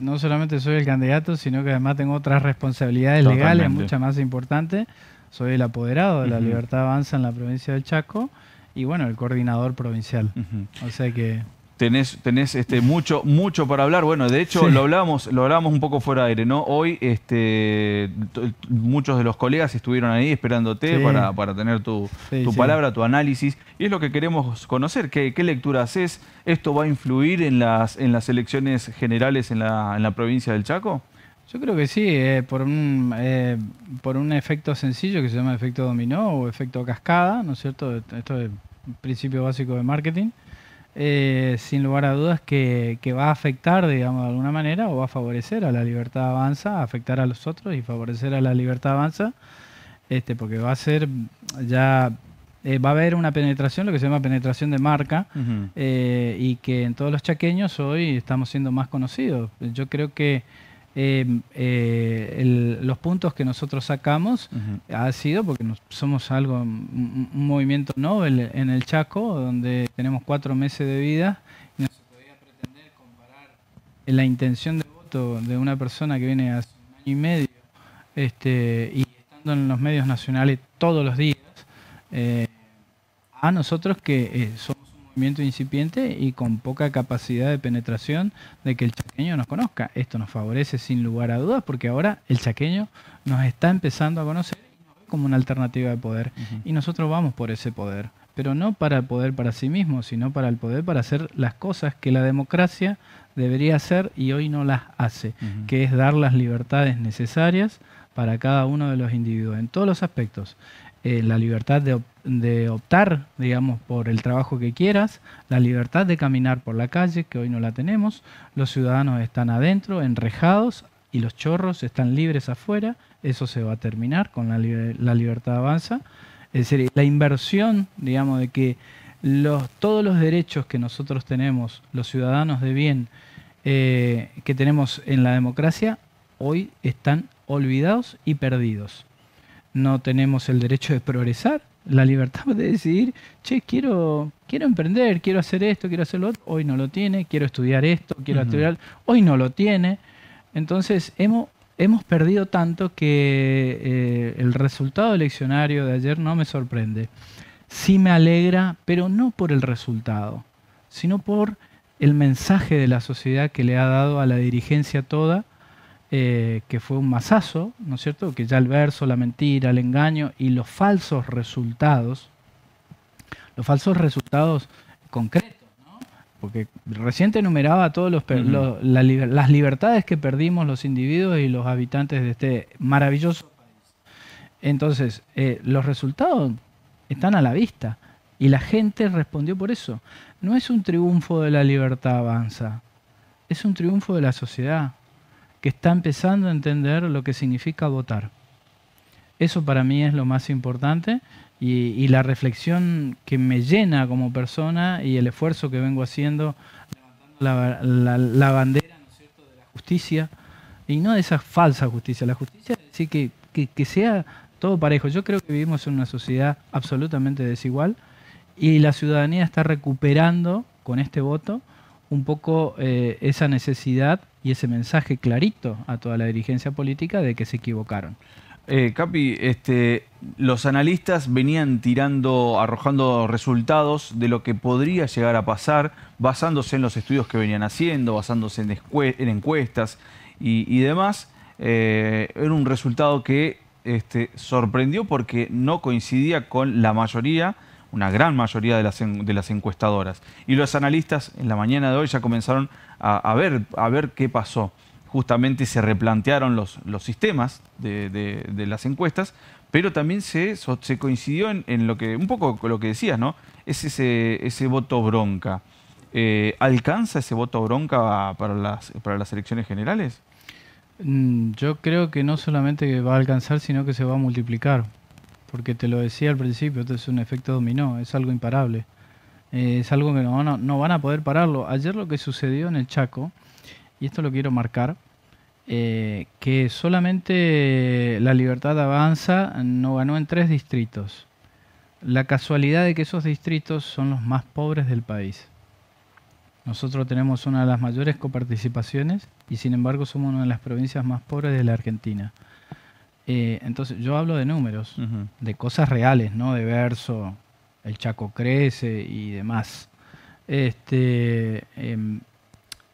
No solamente soy el candidato, sino que además tengo otras responsabilidades legales, muchas más importantes. Soy el apoderado de la Libertad Avanza en la provincia del Chaco y bueno, el coordinador provincial. O sea que Tenés, tenés este, mucho, mucho para hablar. Bueno, de hecho, lo hablábamos, lo un poco fuera de aire, ¿no? Hoy este, muchos de los colegas estuvieron ahí esperándote para, para, tener tu, palabra, tu análisis. Y es lo que queremos conocer, qué, lectura haces. ¿Esto va a influir en las, en las elecciones generales en la, provincia del Chaco? Yo creo que sí, eh, por, un, eh, por un efecto sencillo que se llama efecto dominó o efecto cascada, ¿no es cierto? Esto es un principio básico de marketing. Eh, sin lugar a dudas que, va a afectar, digamos, de alguna manera, o va a favorecer a la libertad avanza, afectar a los otros y favorecer a la libertad avanza, este, porque va a ser ya eh, va a haber una penetración, lo que se llama penetración de marca, eh, y que en todos los chaqueños hoy estamos siendo más conocidos. Yo creo que Em, eh, los puntos que nosotros sacamos ha sido porque somos algo, un, movimiento Nobel en el Chaco, donde tenemos cuatro meses de vida y no se podía pretender comparar la intención de voto de una persona que viene hace un año y medio este, y estando en los medios nacionales todos los días. Eh, a nosotros que eh, somos incipiente y con poca capacidad de penetración de que el chaqueño nos conozca. Esto nos favorece sin lugar a dudas porque ahora el chaqueño nos está empezando a conocer como una alternativa de poder y nosotros vamos por ese poder, pero no para el poder para sí mismo, sino para el poder para hacer las cosas que la democracia debería hacer y hoy no las hace, que es dar las libertades necesarias para cada uno de los individuos en todos los aspectos, eh, la libertad de, optar, digamos, por el trabajo que quieras, la libertad de caminar por la calle, que hoy no la tenemos, los ciudadanos están adentro, enrejados, y los chorros están libres afuera, eso se va a terminar con la, la libertad avanza. Es decir, la inversión, digamos, de que todos los derechos que nosotros tenemos, los ciudadanos de bien, eh, que tenemos en la democracia, hoy están olvidados y perdidos no tenemos el derecho de progresar, la libertad de decidir, che, quiero, quiero emprender, quiero hacer esto, quiero hacer lo otro, hoy no lo tiene, quiero estudiar esto, quiero estudiar, hoy no lo tiene. Entonces hemos, perdido tanto que eh, el resultado eleccionario de ayer no me sorprende. Sí me alegra, pero no por el resultado, sino por el mensaje de la sociedad que le ha dado a la dirigencia toda eh, que fue un masazo, ¿no es cierto? Que ya el verso, la mentira, el engaño y los falsos resultados, los falsos resultados concretos, ¿no? Porque recién enumeraba todas las libertades que perdimos los individuos y los habitantes de este maravilloso país. Entonces, eh, los resultados están a la vista y la gente respondió por eso. No es un triunfo de la libertad avanza, es un triunfo de la sociedad que está empezando a entender lo que significa votar. Eso para mí es lo más importante y, la reflexión que me llena como persona y el esfuerzo que vengo haciendo levantando la, bandera de la justicia y no de esa falsa justicia, la justicia es decir que, sea todo parejo. Yo creo que vivimos en una sociedad absolutamente desigual y la ciudadanía está recuperando con este voto un poco eh, esa necesidad y ese mensaje clarito a toda la dirigencia política de que se equivocaron. Eh, Capi, este, los analistas venían tirando, arrojando resultados de lo que podría llegar a pasar, basándose en los estudios que venían haciendo, basándose en, encuestas y, demás. Eh, era un resultado que este, sorprendió porque no coincidía con la mayoría una gran mayoría de las, de las encuestadoras. Y los analistas en la mañana de hoy ya comenzaron a, ver, a ver qué pasó. Justamente se replantearon los, los sistemas de, las encuestas, pero también se, se coincidió en, lo que, un poco con lo que decías, ¿no? Es ese, voto bronca. Eh, ¿Alcanza ese voto bronca para las, para las elecciones generales? Mm, yo creo que no solamente va a alcanzar, sino que se va a multiplicar porque te lo decía al principio, esto es un efecto dominó, es algo imparable. Eh, es algo que no, van a poder pararlo. Ayer lo que sucedió en el Chaco, y esto lo quiero marcar, eh, que solamente la libertad avanza no ganó en tres distritos. La casualidad de que esos distritos son los más pobres del país. Nosotros tenemos una de las mayores coparticipaciones y sin embargo somos una de las provincias más pobres de la Argentina. Eh, entonces, yo hablo de números, de cosas reales, ¿no? De verso, el Chaco crece y demás. Este, em,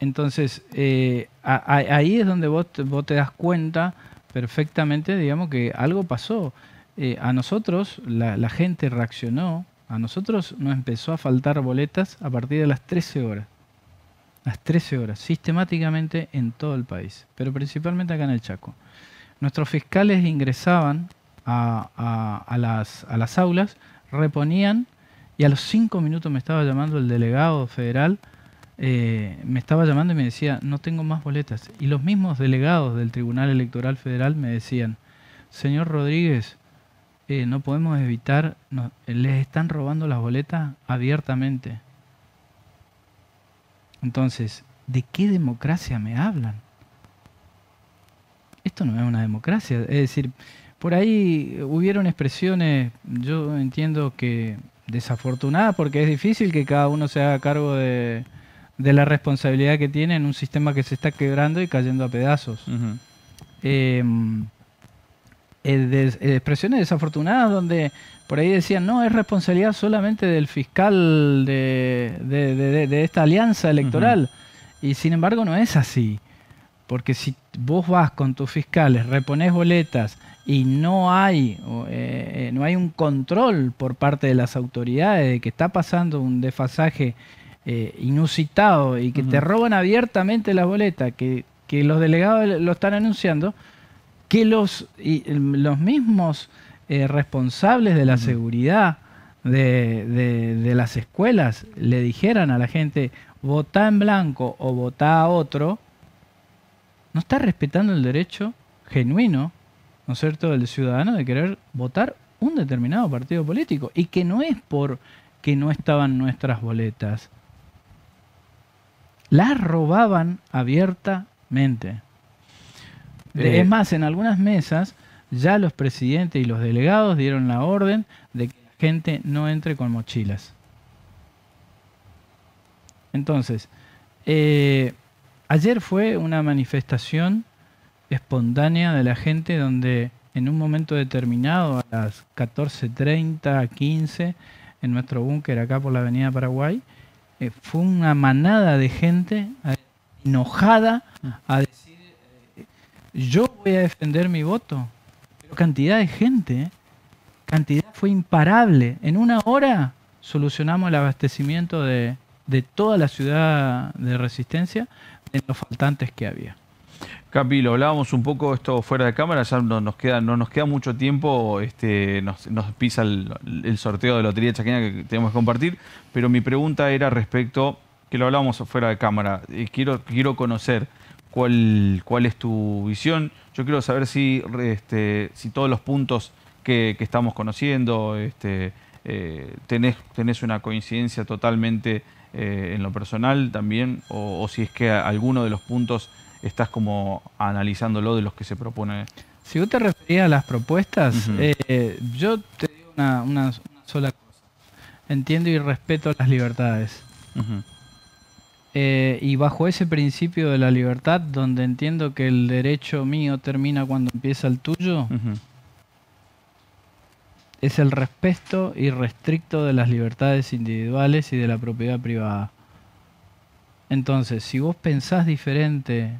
entonces, eh, ahí es donde vos, vos, te das cuenta perfectamente, digamos, que algo pasó. Eh, a nosotros, la, la, gente reaccionó, a nosotros nos empezó a faltar boletas a partir de las 13 horas. Las 13 horas, sistemáticamente en todo el país, pero principalmente acá en el Chaco nuestros fiscales ingresaban a, las, aulas, reponían y a los cinco minutos me estaba llamando el delegado federal, eh, me estaba llamando y me decía, no tengo más boletas. Y los mismos delegados del Tribunal Electoral Federal me decían, señor Rodríguez, eh, no podemos evitar, les están robando las boletas abiertamente. Entonces, ¿de qué democracia me hablan? esto no es una democracia. Es decir, por ahí hubieron expresiones, yo entiendo que desafortunadas, porque es difícil que cada uno se haga cargo de, la responsabilidad que tiene en un sistema que se está quebrando y cayendo a pedazos. Em, eh, eh, expresiones desafortunadas donde por ahí decían, no, es responsabilidad solamente del fiscal de, esta alianza electoral. Y sin embargo no es así. Porque si vos vas con tus fiscales, reponés boletas y no hay, eh, eh, no hay un control por parte de las autoridades de que está pasando un desfasaje eh, inusitado y que te roban abiertamente las boletas, que, los delegados lo están anunciando, que los, mismos responsables de la seguridad de, de, de, las escuelas le dijeran a la gente, votá en blanco o votá a otro, no está respetando el derecho genuino, ¿no es cierto?, del ciudadano de querer votar un determinado partido político y que no es por que no estaban nuestras boletas. Las robaban abiertamente. Eh, es más, en algunas mesas ya los presidentes y los delegados dieron la orden de que la gente no entre con mochilas. Entonces, eh, Ayer fue una manifestación espontánea de la gente donde en un momento determinado, a las 14.30, 15, en nuestro búnker acá por la Avenida Paraguay, eh, fue una manada de gente eh, enojada a decir, eh, yo voy a defender mi voto. Pero cantidad de gente, cantidad fue imparable. En una hora solucionamos el abastecimiento de, de toda la ciudad de Resistencia, en los faltantes que había. Capi, lo hablábamos un poco esto fuera de cámara, ya no nos queda, no nos queda mucho tiempo, este, nos, pisa el, sorteo de Lotería Chaqueña que tenemos que compartir, pero mi pregunta era respecto, que lo hablábamos fuera de cámara, y eh, quiero, quiero conocer cuál, cuál es tu visión, yo quiero saber si, este, si todos los puntos que, estamos conociendo, este, eh, tenés, tenés una coincidencia totalmente eh, en lo personal también, o, si es que alguno de los puntos estás como analizándolo de los que se propone. Si vos te referías a las propuestas, eh, yo te digo una, sola cosa. Entiendo y respeto las libertades. Eh, y bajo ese principio de la libertad, donde entiendo que el derecho mío termina cuando empieza el tuyo, es el respeto irrestricto de las libertades individuales y de la propiedad privada. Entonces, si vos pensás diferente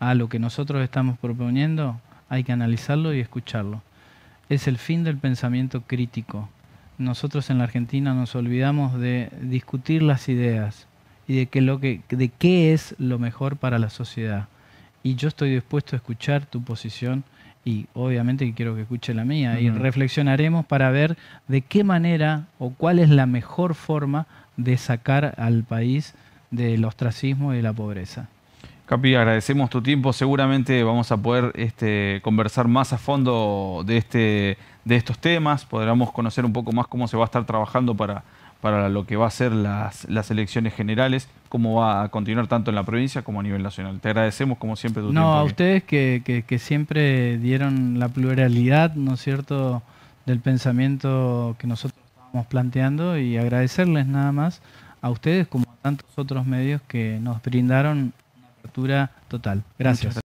a lo que nosotros estamos proponiendo, hay que analizarlo y escucharlo. Es el fin del pensamiento crítico. Nosotros en la Argentina nos olvidamos de discutir las ideas y de, que lo que, de qué es lo mejor para la sociedad. Y yo estoy dispuesto a escuchar tu posición y obviamente quiero que escuche la mía, y reflexionaremos para ver de qué manera o cuál es la mejor forma de sacar al país del ostracismo y de la pobreza. Capi, agradecemos tu tiempo. Seguramente vamos a poder este, conversar más a fondo de, este, de estos temas. Podremos conocer un poco más cómo se va a estar trabajando para para lo que va a ser las, las elecciones generales, cómo va a continuar tanto en la provincia como a nivel nacional. Te agradecemos como siempre tu no, No, a ustedes que, que, que, siempre dieron la pluralidad, ¿no es cierto?, del pensamiento que nosotros estábamos planteando y agradecerles nada más a ustedes como a tantos otros medios que nos brindaron una apertura total. Gracias.